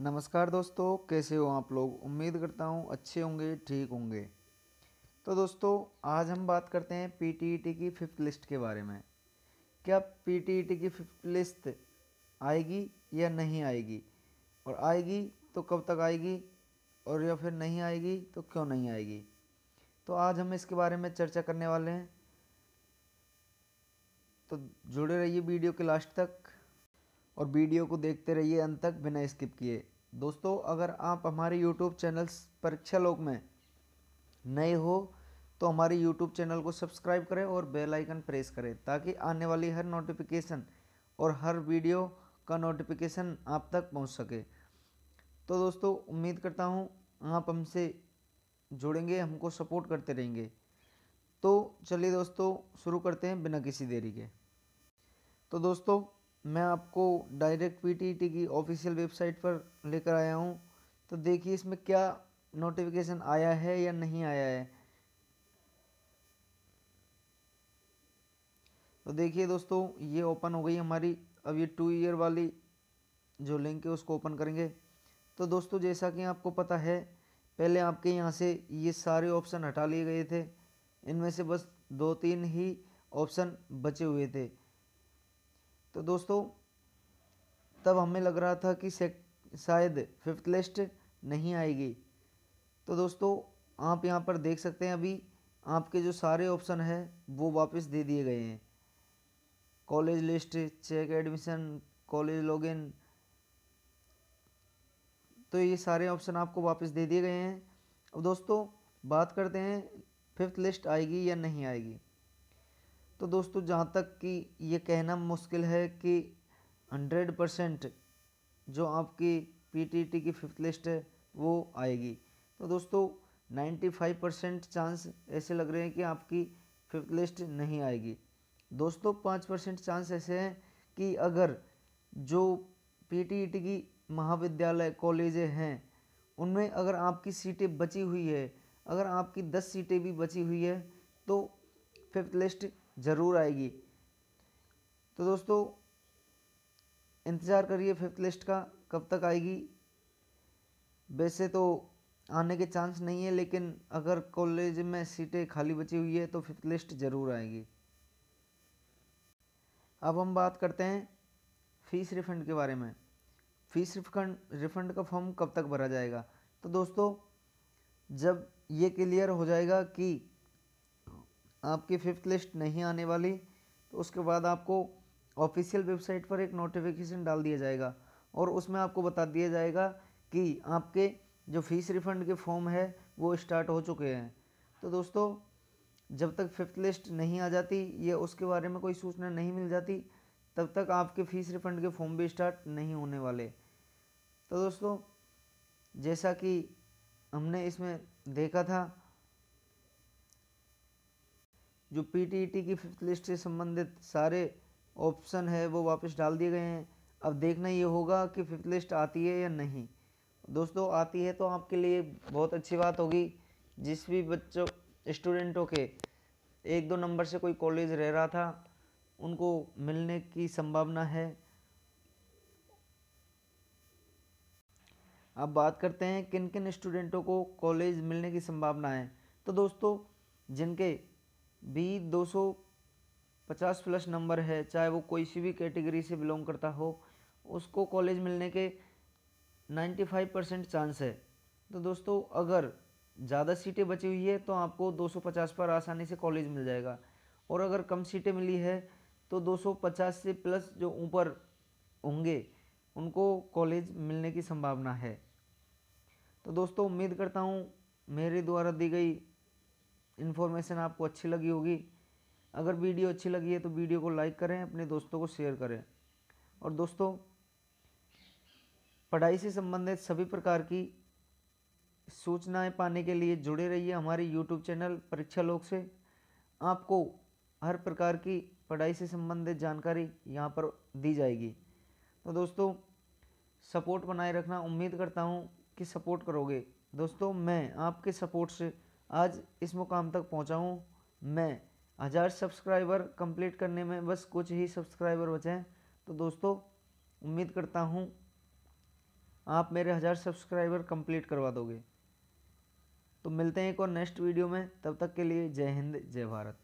नमस्कार दोस्तों कैसे हो आप लोग उम्मीद करता हूँ अच्छे होंगे ठीक होंगे तो दोस्तों आज हम बात करते हैं पीटीईटी e की फिफ्थ लिस्ट के बारे में क्या पीटीईटी e की फिफ्थ लिस्ट आएगी या नहीं आएगी और आएगी तो कब तक आएगी और या फिर नहीं आएगी तो क्यों नहीं आएगी तो आज हम इसके बारे में चर्चा करने वाले हैं तो जुड़े रहिए वीडियो के लास्ट तक और वीडियो को देखते रहिए अंत तक बिना स्किप किए दोस्तों अगर आप हमारे यूट्यूब चैनल परीक्षा लोक में नए हो तो हमारे यूट्यूब चैनल को सब्सक्राइब करें और बेल आइकन प्रेस करें ताकि आने वाली हर नोटिफिकेशन और हर वीडियो का नोटिफिकेशन आप तक पहुंच सके तो दोस्तों उम्मीद करता हूं आप हमसे जुड़ेंगे हमको सपोर्ट करते रहेंगे तो चलिए दोस्तों शुरू करते हैं बिना किसी देरी के तो दोस्तों मैं आपको डायरेक्ट पी की ऑफिशियल वेबसाइट पर लेकर आया हूँ तो देखिए इसमें क्या नोटिफिकेशन आया है या नहीं आया है तो देखिए दोस्तों ये ओपन हो गई हमारी अब ये टू ईयर वाली जो लिंक है उसको ओपन करेंगे तो दोस्तों जैसा कि आपको पता है पहले आपके यहाँ से ये सारे ऑप्शन हटा लिए गए थे इनमें से बस दो तीन ही ऑप्शन बचे हुए थे तो दोस्तों तब हमें लग रहा था कि शायद फिफ्थ लिस्ट नहीं आएगी तो दोस्तों आप यहाँ पर देख सकते हैं अभी आपके जो सारे ऑप्शन है वो वापस दे दिए गए हैं college list check admission college login तो ये सारे ऑप्शन आपको वापस दे दिए गए हैं अब दोस्तों बात करते हैं फिफ्थ लिस्ट आएगी या नहीं आएगी तो दोस्तों जहाँ तक कि ये कहना मुश्किल है कि हंड्रेड परसेंट जो आपकी पीटीटी की फिफ्थ लिस्ट है वो आएगी तो दोस्तों नाइन्टी फाइव परसेंट चांस ऐसे लग रहे हैं कि आपकी फिफ्थ लिस्ट नहीं आएगी दोस्तों पाँच परसेंट चांस ऐसे हैं कि अगर जो पीटीईटी की महाविद्यालय कॉलेज हैं उनमें अगर आपकी सीटें बची हुई है अगर आपकी दस सीटें भी बची हुई है तो फिफ्थ लिस्ट ज़रूर आएगी तो दोस्तों इंतज़ार करिए फिफ्थ लिस्ट का कब तक आएगी वैसे तो आने के चांस नहीं है लेकिन अगर कॉलेज में सीटें खाली बची हुई है तो फिफ्थ लिस्ट ज़रूर आएगी अब हम बात करते हैं फ़ीस रिफंड के बारे में फ़ीस रिफंड रिफंड का फॉर्म कब तक भरा जाएगा तो दोस्तों जब ये क्लियर हो जाएगा कि आपकी फिफ्थ लिस्ट नहीं आने वाली तो उसके बाद आपको ऑफिशियल वेबसाइट पर एक नोटिफिकेशन डाल दिया जाएगा और उसमें आपको बता दिया जाएगा कि आपके जो फीस रिफंड के फॉर्म है वो स्टार्ट हो चुके हैं तो दोस्तों जब तक फिफ्थ लिस्ट नहीं आ जाती या उसके बारे में कोई सूचना नहीं मिल जाती तब तक आपके फीस रिफंड के फॉर्म भी स्टार्ट नहीं होने वाले तो दोस्तों जैसा कि हमने इसमें देखा था जो पी e की फिफ्थ लिस्ट से संबंधित सारे ऑप्शन है वो वापस डाल दिए गए हैं अब देखना ये होगा कि फिफ्थ लिस्ट आती है या नहीं दोस्तों आती है तो आपके लिए बहुत अच्छी बात होगी जिस भी बच्चों स्टूडेंटों के एक दो नंबर से कोई कॉलेज रह रहा था उनको मिलने की संभावना है अब बात करते हैं किन किन स्टूडेंटों को कॉलेज मिलने की संभावना है तो दोस्तों जिनके भी 250 प्लस नंबर है चाहे वो कोई सी भी कैटेगरी से बिलोंग करता हो उसको कॉलेज मिलने के 95 परसेंट चांस है तो दोस्तों अगर ज़्यादा सीटें बची हुई है तो आपको 250 पर आसानी से कॉलेज मिल जाएगा और अगर कम सीटें मिली है तो 250 से प्लस जो ऊपर होंगे उनको कॉलेज मिलने की संभावना है तो दोस्तों उम्मीद करता हूँ मेरे द्वारा दी गई इन्फॉर्मेशन आपको अच्छी लगी होगी अगर वीडियो अच्छी लगी है तो वीडियो को लाइक करें अपने दोस्तों को शेयर करें और दोस्तों पढ़ाई से संबंधित सभी प्रकार की सूचनाएं पाने के लिए जुड़े रहिए हमारे यूट्यूब चैनल परीक्षा लोक से आपको हर प्रकार की पढ़ाई से संबंधित जानकारी यहाँ पर दी जाएगी तो दोस्तों सपोर्ट बनाए रखना उम्मीद करता हूँ कि सपोर्ट करोगे दोस्तों मैं आपके सपोर्ट से आज इस मुकाम तक पहुंचा हूं मैं हज़ार सब्सक्राइबर कंप्लीट करने में बस कुछ ही सब्सक्राइबर बचे हैं तो दोस्तों उम्मीद करता हूँ आप मेरे हज़ार सब्सक्राइबर कंप्लीट करवा दोगे तो मिलते हैं एक और नेक्स्ट वीडियो में तब तक के लिए जय हिंद जय भारत